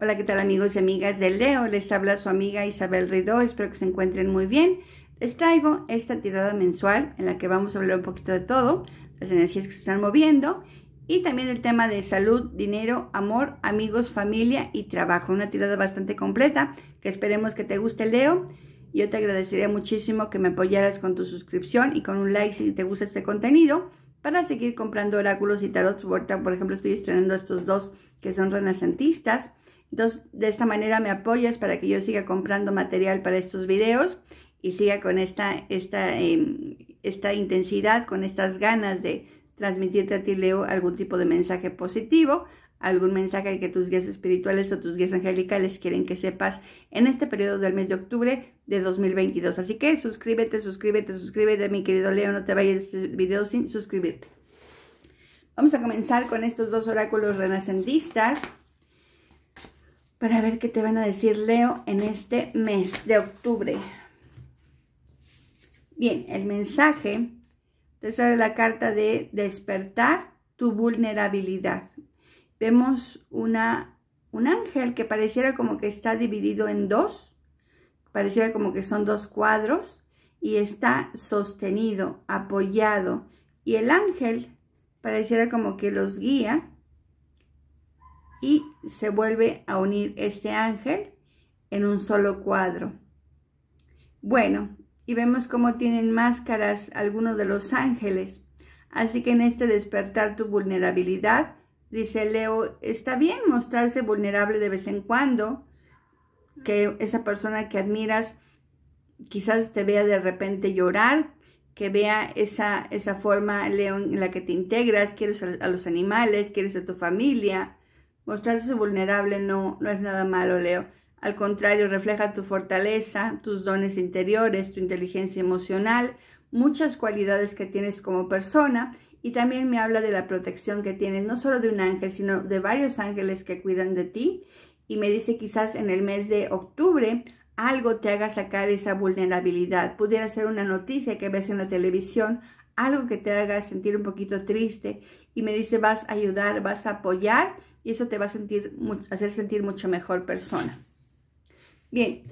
Hola, ¿qué tal amigos y amigas de Leo? Les habla su amiga Isabel Ridó, espero que se encuentren muy bien. Les traigo esta tirada mensual en la que vamos a hablar un poquito de todo, las energías que se están moviendo y también el tema de salud, dinero, amor, amigos, familia y trabajo. Una tirada bastante completa que esperemos que te guste Leo. Yo te agradecería muchísimo que me apoyaras con tu suscripción y con un like si te gusta este contenido para seguir comprando oráculos y tarot Por ejemplo, estoy estrenando estos dos que son renacentistas entonces, de esta manera me apoyas para que yo siga comprando material para estos videos y siga con esta, esta, em, esta intensidad, con estas ganas de transmitirte a ti, Leo, algún tipo de mensaje positivo, algún mensaje que tus guías espirituales o tus guías angelicales quieren que sepas en este periodo del mes de octubre de 2022. Así que suscríbete, suscríbete, suscríbete, mi querido Leo, no te vayas este video sin suscribirte. Vamos a comenzar con estos dos oráculos renacentistas para ver qué te van a decir Leo en este mes de octubre. Bien, el mensaje te sale la carta de despertar tu vulnerabilidad. Vemos una, un ángel que pareciera como que está dividido en dos, pareciera como que son dos cuadros y está sostenido, apoyado y el ángel pareciera como que los guía y se vuelve a unir este ángel en un solo cuadro. Bueno, y vemos cómo tienen máscaras algunos de los ángeles. Así que en este despertar tu vulnerabilidad, dice Leo, está bien mostrarse vulnerable de vez en cuando, que esa persona que admiras quizás te vea de repente llorar, que vea esa, esa forma, Leo, en la que te integras, quieres a, a los animales, quieres a tu familia, Mostrarse vulnerable no, no es nada malo, Leo. Al contrario, refleja tu fortaleza, tus dones interiores, tu inteligencia emocional, muchas cualidades que tienes como persona y también me habla de la protección que tienes, no solo de un ángel, sino de varios ángeles que cuidan de ti. Y me dice quizás en el mes de octubre algo te haga sacar esa vulnerabilidad. Pudiera ser una noticia que ves en la televisión, algo que te haga sentir un poquito triste y me dice vas a ayudar, vas a apoyar y eso te va a sentir, hacer sentir mucho mejor persona. Bien.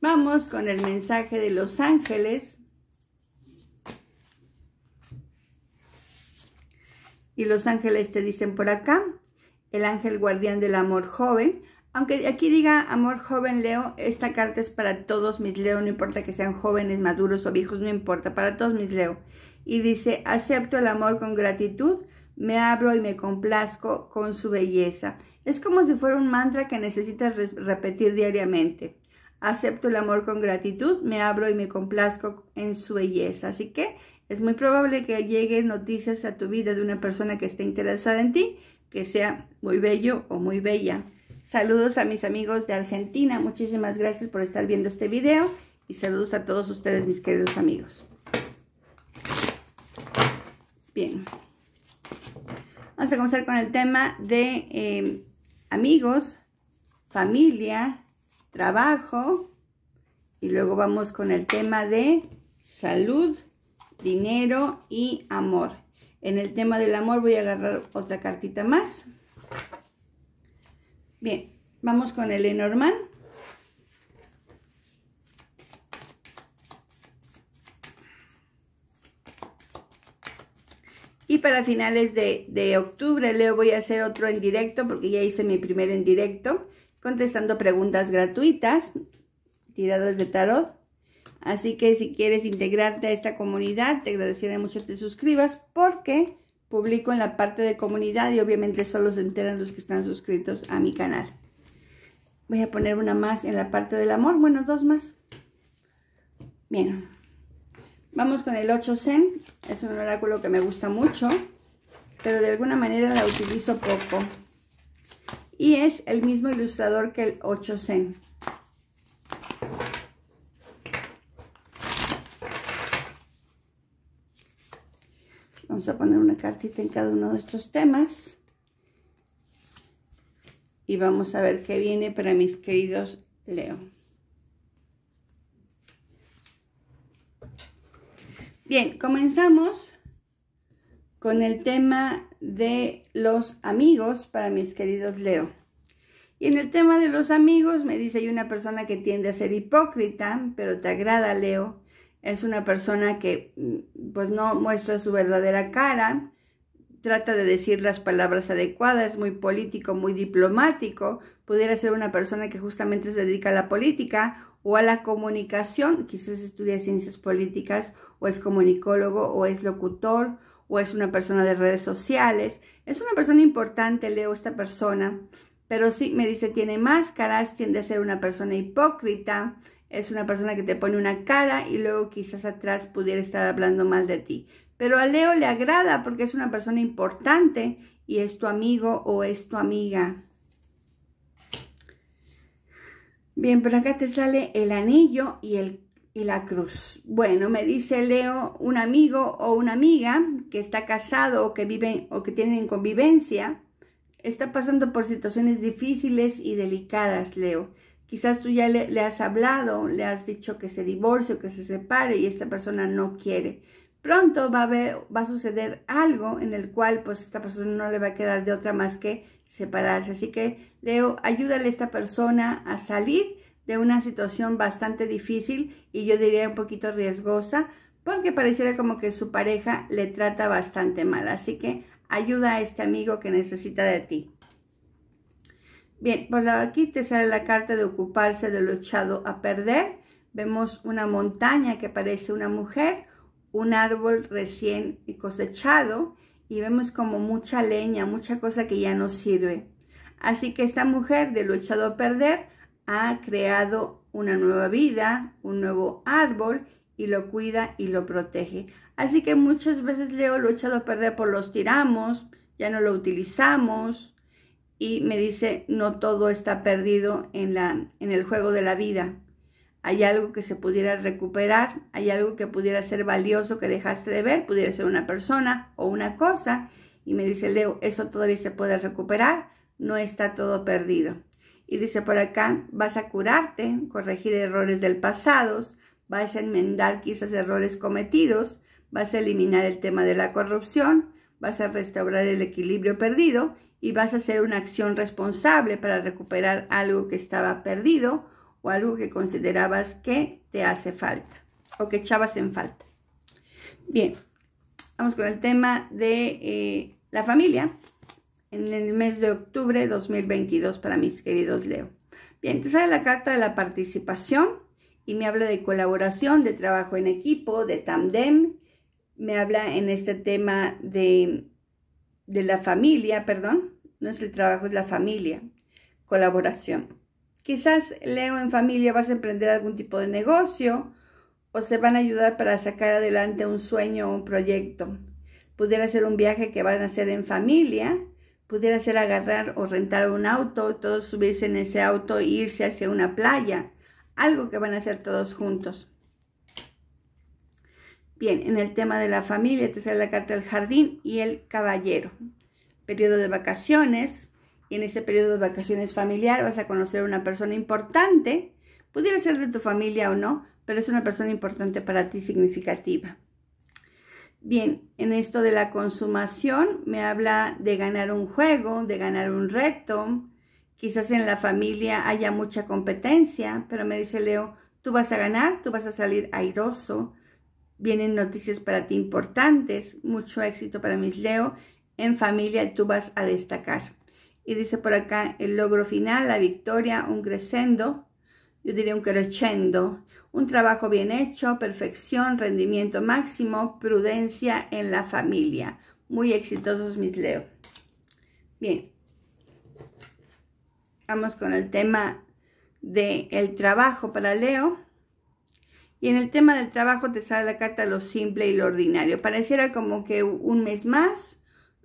Vamos con el mensaje de los ángeles. Y los ángeles te dicen por acá, el ángel guardián del amor joven aunque aquí diga amor joven Leo, esta carta es para todos mis Leo, no importa que sean jóvenes, maduros o viejos, no importa, para todos mis Leo. Y dice, acepto el amor con gratitud, me abro y me complazco con su belleza. Es como si fuera un mantra que necesitas repetir diariamente. Acepto el amor con gratitud, me abro y me complazco en su belleza. Así que es muy probable que lleguen noticias a tu vida de una persona que esté interesada en ti, que sea muy bello o muy bella. Saludos a mis amigos de Argentina. Muchísimas gracias por estar viendo este video. Y saludos a todos ustedes, mis queridos amigos. Bien. Vamos a comenzar con el tema de em, amigos, familia, trabajo. Y luego vamos con el tema de salud, dinero y amor. En el tema del amor voy a agarrar otra cartita más. Bien, vamos con el Y para finales de, octubre, Leo, voy a hacer otro en directo, porque ya hice mi primer en directo, contestando preguntas gratuitas, tiradas de tarot. Así que si quieres integrarte a esta comunidad, te agradecería mucho que te suscribas, porque publico en la parte de comunidad y obviamente solo se enteran los que están suscritos a mi canal. Voy a poner una más en la parte del amor, bueno, dos más. Bien, vamos con el 8 Zen, es un oráculo que me gusta mucho, pero de alguna manera la utilizo poco. Y es el mismo ilustrador que el 8 Zen. a poner una cartita en cada uno de estos temas. Y vamos a ver qué viene para mis queridos Leo. Bien, comenzamos con el tema de los amigos para mis queridos Leo. Y en el tema de los amigos me dice, hay una persona que tiende a ser hipócrita, pero te agrada, Leo es una persona que mm, pues no muestra su verdadera cara, trata de decir las palabras adecuadas, muy político, muy diplomático, pudiera ser una persona que justamente se dedica a la política o a la comunicación, quizás estudia ciencias políticas o es comunicólogo o es locutor o es una persona de redes sociales. Es una persona importante, leo esta persona, pero sí me dice tiene máscaras, tiende a ser una persona hipócrita, es una persona que te pone una cara y luego quizás atrás pudiera estar hablando mal de ti. Pero a Leo le agrada porque es una persona importante y es tu amigo o es tu amiga. Bien, pero acá te sale el anillo y, el, y la cruz. Bueno, me dice Leo, un amigo o una amiga que está casado o que vive o que tienen convivencia, está pasando por situaciones difíciles y delicadas, Leo Quizás tú ya le, has hablado, le has dicho que se divorcie o que se separe y esta persona no quiere. Pronto va a, va a suceder algo en el cual pues esta persona no le va a quedar de otra más que separarse. Así que Leo, ayúdale a esta persona a salir de una situación bastante difícil y yo diría un poquito riesgosa porque pareciera como que su pareja le trata bastante mal. Así que ayuda a este amigo que necesita de ti. Bien, por aquí te sale la carta de ocuparse de lo echado a perder. Vemos una montaña que parece una mujer, un árbol recién cosechado y vemos como mucha leña, mucha cosa que ya no sirve. Así que esta mujer de lo echado a perder ha creado una nueva vida, un nuevo árbol y lo cuida y lo protege. Así que muchas veces Leo lo echado a perder por los tiramos, ya no lo utilizamos, y me dice, no todo está perdido en, la, en el juego de la vida. Hay algo que se pudiera recuperar, hay algo que pudiera ser valioso que dejaste de ver, pudiera ser una persona o una cosa. Y me dice, Leo, eso todavía se puede recuperar, no está todo perdido. Y dice por acá, vas a curarte, corregir errores del pasado, vas a enmendar quizás errores cometidos, vas a eliminar el tema de la corrupción, vas a restaurar el equilibrio perdido y vas a hacer una acción responsable para recuperar algo que estaba perdido o algo que considerabas que te hace falta o que echabas en falta. Bien, vamos con el tema de eh, la familia en el mes de octubre 2022 para mis queridos Leo. Bien, te sale la carta de la participación y me habla de colaboración, de trabajo en equipo, de tandem. Me habla en este tema de de la familia, perdón, no es el trabajo, es la familia, colaboración. Quizás Leo en familia vas a emprender algún tipo de negocio o se van a ayudar para sacar adelante un sueño o un proyecto. Pudiera ser un viaje que van a hacer en familia, pudiera ser agarrar o rentar un auto, todos subirse en ese auto e irse hacia una playa, algo que van a hacer todos juntos. Bien, en el tema de la familia, te sale la carta del jardín y el caballero. Periodo de vacaciones. Y en ese periodo de vacaciones familiar vas a conocer una persona importante. Pudiera ser de tu familia o no, pero es una persona importante para ti, significativa. Bien, en esto de la consumación me habla de ganar un juego, de ganar un reto. Quizás en la familia haya mucha competencia, pero me dice Leo, tú vas a ganar, tú vas a salir airoso Vienen noticias para ti importantes. Mucho éxito para mis Leo. En familia tú vas a destacar. Y dice por acá el logro final, la victoria, un crescendo, yo diría un crescendo, un trabajo bien hecho, perfección, rendimiento máximo, prudencia en la familia. Muy exitosos mis Leo. Bien, vamos con el tema del trabajo para Leo. Y en el tema del trabajo te sale la carta lo simple y lo ordinario. Pareciera como que un mes más,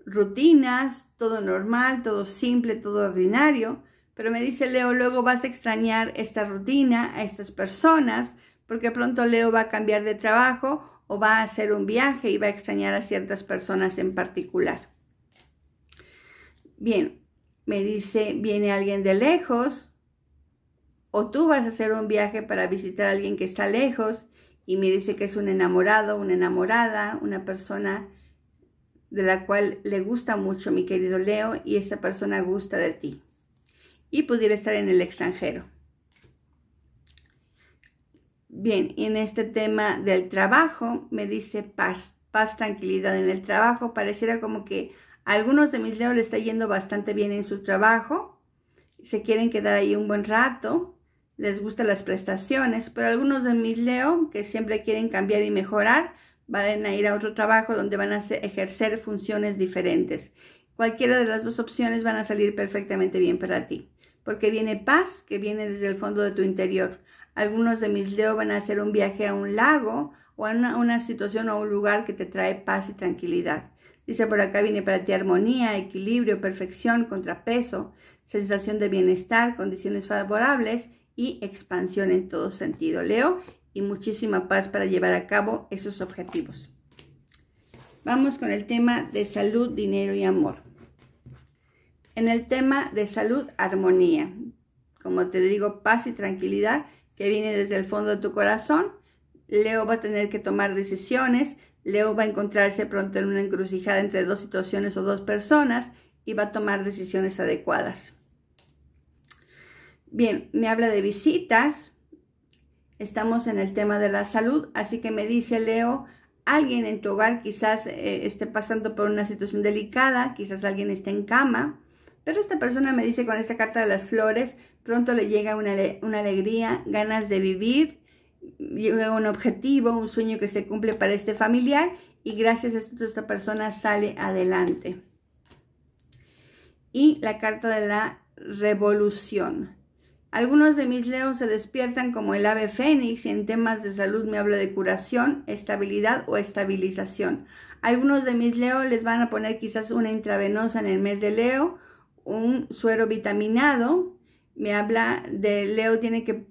rutinas, todo normal, todo simple, todo ordinario. Pero me dice Leo, luego vas a extrañar esta rutina, a estas personas, porque pronto Leo va a cambiar de trabajo o va a hacer un viaje y va a extrañar a ciertas personas en particular. Bien, me dice, viene alguien de lejos, o tú vas a hacer un viaje para visitar a alguien que está lejos y me dice que es un enamorado, una enamorada, una persona de la cual le gusta mucho mi querido Leo y esa persona gusta de ti. Y pudiera estar en el extranjero. Bien, en este tema del trabajo me dice paz, paz, tranquilidad en el trabajo. Pareciera como que a algunos de mis Leo le está yendo bastante bien en su trabajo. Se quieren quedar ahí un buen rato les gustan las prestaciones, pero algunos de mis Leo que siempre quieren cambiar y mejorar van a ir a otro trabajo donde van a ejercer funciones diferentes. Cualquiera de las dos opciones van a salir perfectamente bien para ti, porque viene paz que viene desde el fondo de tu interior. Algunos de mis Leo van a hacer un viaje a un lago o a una, situación o un lugar que te trae paz y tranquilidad. Dice por acá viene para ti armonía, equilibrio, perfección, contrapeso, sensación de bienestar, condiciones favorables y expansión en todo sentido, Leo, y muchísima paz para llevar a cabo esos objetivos. Vamos con el tema de salud, dinero y amor. En el tema de salud, armonía. Como te digo, paz y tranquilidad que viene desde el fondo de tu corazón. Leo va a tener que tomar decisiones. Leo va a encontrarse pronto en una encrucijada entre dos situaciones o dos personas y va a tomar decisiones adecuadas. Bien, me habla de visitas. Estamos en el tema de la salud, así que me dice Leo, alguien en tu hogar quizás eh, esté pasando por una situación delicada, quizás alguien esté en cama, pero esta persona me dice con esta carta de las flores, pronto le llega una, una alegría, ganas de vivir, un objetivo, un sueño que se cumple para este familiar y gracias a esto esta persona sale adelante. Y la carta de la revolución. Algunos de mis leos se despiertan como el ave fénix y en temas de salud me habla de curación, estabilidad o estabilización. Algunos de mis leos les van a poner quizás una intravenosa en el mes de leo, un suero vitaminado. Me habla de leo tiene que,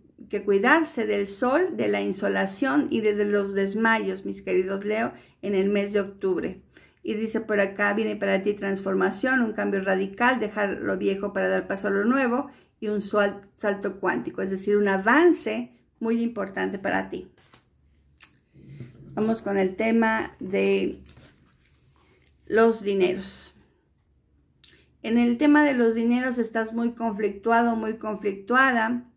cuidarse del sol, de la insolación y de, de los desmayos, mis queridos leo, en el mes de octubre. Y dice por acá, viene para ti transformación, un cambio radical, dejar lo viejo para dar paso a lo nuevo y un salto cuántico, es decir, un avance muy importante para ti. Vamos con el tema de los dineros. En el tema de los dineros estás muy conflictuado, muy conflictuada.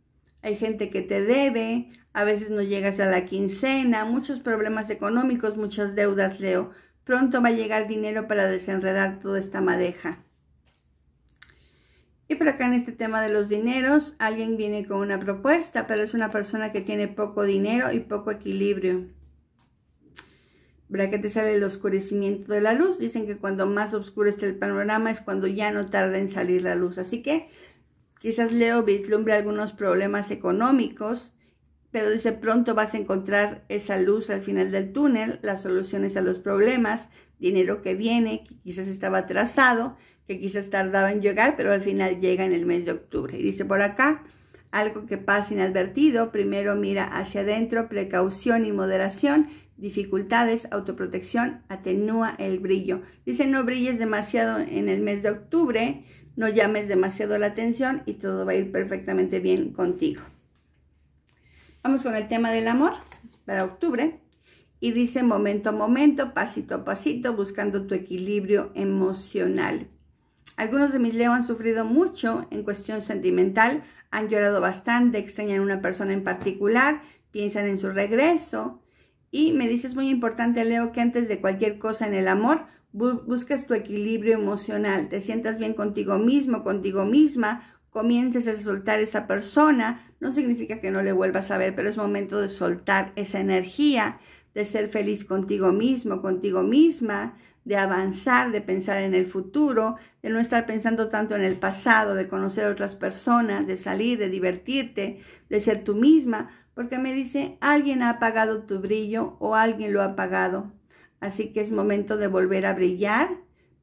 Hay gente que te debe, a veces no llegas a la quincena, muchos problemas económicos, muchas deudas, Leo. Pronto va a llegar dinero para desenredar toda esta madeja. Y por acá en este tema de los dineros, alguien viene con una propuesta, pero es una persona que tiene poco dinero y poco equilibrio. ¿Verdad que te sale el oscurecimiento de la luz? Dicen que cuando más oscuro está el panorama es cuando ya no tarda en salir la luz. Así que quizás Leo vislumbre algunos problemas económicos pero dice pronto vas a encontrar esa luz al final del túnel, las soluciones a los problemas, dinero que viene, que quizás estaba atrasado, que quizás tardaba en llegar, pero al final llega en el mes de octubre. Y dice por acá, algo que pasa inadvertido, primero mira hacia adentro, precaución y moderación, dificultades, autoprotección, atenúa el brillo. Dice no brilles demasiado en el mes de octubre, no llames demasiado la atención y todo va a ir perfectamente bien contigo. Vamos con el tema del amor para octubre. Y dice momento a momento, pasito a pasito, buscando tu equilibrio emocional. Algunos de mis Leo han sufrido mucho en cuestión sentimental, han llorado bastante, extrañan a una persona en particular, piensan en su regreso. Y me dice, es muy importante, Leo, que antes de cualquier cosa en el amor, buscas busques tu equilibrio emocional, te sientas bien contigo mismo, contigo misma, comiences a soltar esa persona, no significa que no le vuelvas a ver, pero es momento de soltar esa energía, de ser feliz contigo mismo, contigo misma, de avanzar, de pensar en el futuro, de no estar pensando tanto en el pasado, de conocer a otras personas, de salir, de divertirte, de ser tú misma, porque me dice, alguien ha apagado tu brillo o alguien lo ha apagado. Así que es momento de volver a brillar,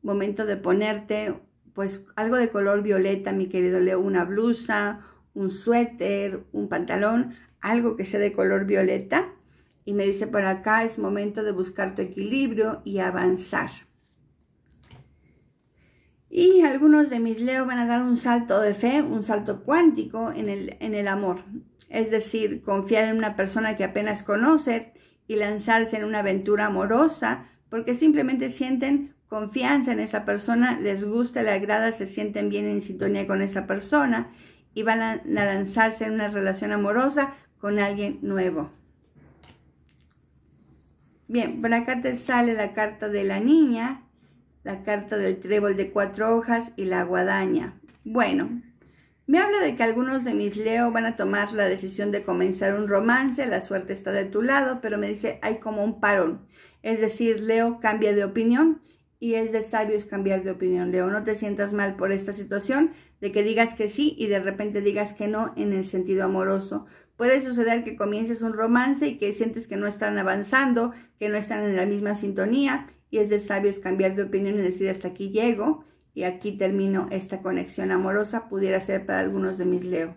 momento de ponerte pues algo de color violeta, mi querido Leo, una blusa, un suéter, un pantalón, algo que sea de color violeta. Y me dice por acá, es momento de buscar tu equilibrio y avanzar. Y algunos de mis Leo van a dar un salto de fe, un salto cuántico en el, en el amor. Es decir, confiar en una persona que apenas conoce y lanzarse en una aventura amorosa porque simplemente sienten confianza en esa persona, les gusta, le agrada, se sienten bien en sintonía con esa persona y van a lanzarse en una relación amorosa con alguien nuevo. Bien, por acá te sale la carta de la niña, la carta del trébol de cuatro hojas y la guadaña. Bueno, me habla de que algunos de mis Leo van a tomar la decisión de comenzar un romance, la suerte está de tu lado, pero me dice hay como un parón. Es decir, Leo cambia de opinión y es de sabios cambiar de opinión, Leo. No te sientas mal por esta situación de que digas que sí y de repente digas que no en el sentido amoroso. Puede suceder que comiences un romance y que sientes que no están avanzando, que no están en la misma sintonía y es de sabios cambiar de opinión y decir hasta aquí llego y aquí termino esta conexión amorosa. Pudiera ser para algunos de mis Leo.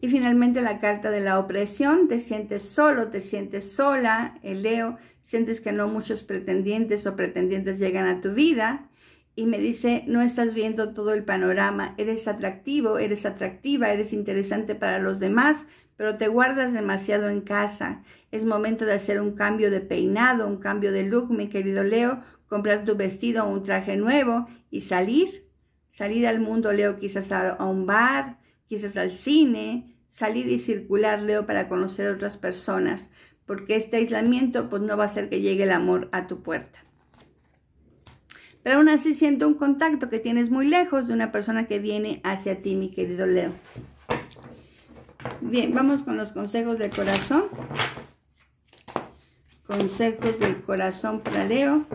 Y finalmente la carta de la opresión, te sientes solo, te sientes sola, el Leo, sientes que no muchos pretendientes o pretendientes llegan a tu vida y me dice, no estás viendo todo el panorama, eres atractivo, eres atractiva, eres interesante para los demás, pero te guardas demasiado en casa. Es momento de hacer un cambio de peinado, un cambio de look, mi querido Leo, comprar tu vestido o un traje nuevo y salir. Salir al mundo, Leo, quizás a un bar, quizás al cine, salir y circular, Leo, para conocer otras personas porque este aislamiento pues no va a hacer que llegue el amor a tu puerta. Pero aún así siento un contacto que tienes muy lejos de una persona que viene hacia ti, mi querido Leo. Bien, vamos con los consejos del corazón. Consejos del corazón para Leo.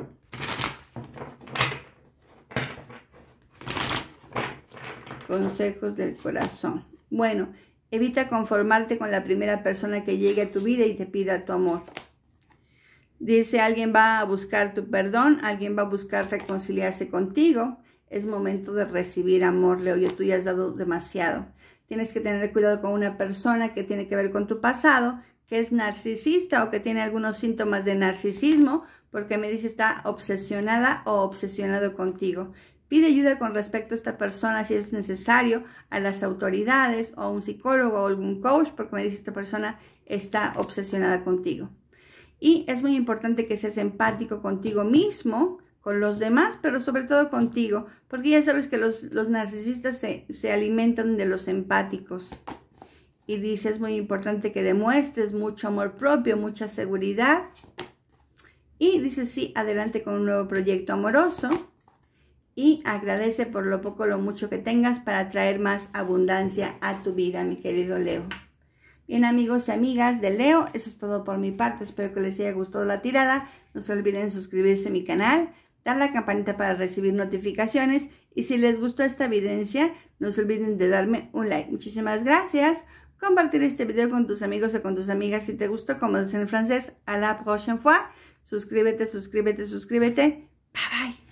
Consejos del corazón. Bueno, Evita conformarte con la primera persona que llegue a tu vida y te pida tu amor. Dice, alguien va a buscar tu perdón, alguien va a buscar reconciliarse contigo. Es momento de recibir amor, Leo. Y tú ya has dado demasiado. Tienes que tener cuidado con una persona que tiene que ver con tu pasado, que es narcisista o que tiene algunos síntomas de narcisismo, porque me dice está obsesionada o obsesionado contigo. Pide ayuda con respecto a esta persona si es necesario a las autoridades o a un psicólogo o algún coach porque me dice esta persona está obsesionada contigo. Y es muy importante que seas empático contigo mismo, con los demás, pero sobre todo contigo, porque ya sabes que los, narcisistas se, se alimentan de los empáticos. Y dice, es muy importante que demuestres mucho amor propio, mucha seguridad. Y dice, sí, adelante con un nuevo proyecto amoroso y agradece por lo poco lo mucho que tengas para traer más abundancia a tu vida, mi querido Leo. Bien amigos y amigas de Leo, eso es todo por mi parte, espero que les haya gustado la tirada, no se olviden suscribirse a mi canal, dar la campanita para recibir notificaciones y si les gustó esta evidencia, no se olviden de darme un like. Muchísimas gracias, compartir este video con tus amigos o con tus amigas si te gustó, como dicen en francés, a la prochaine fois, suscríbete, suscríbete, suscríbete, bye bye.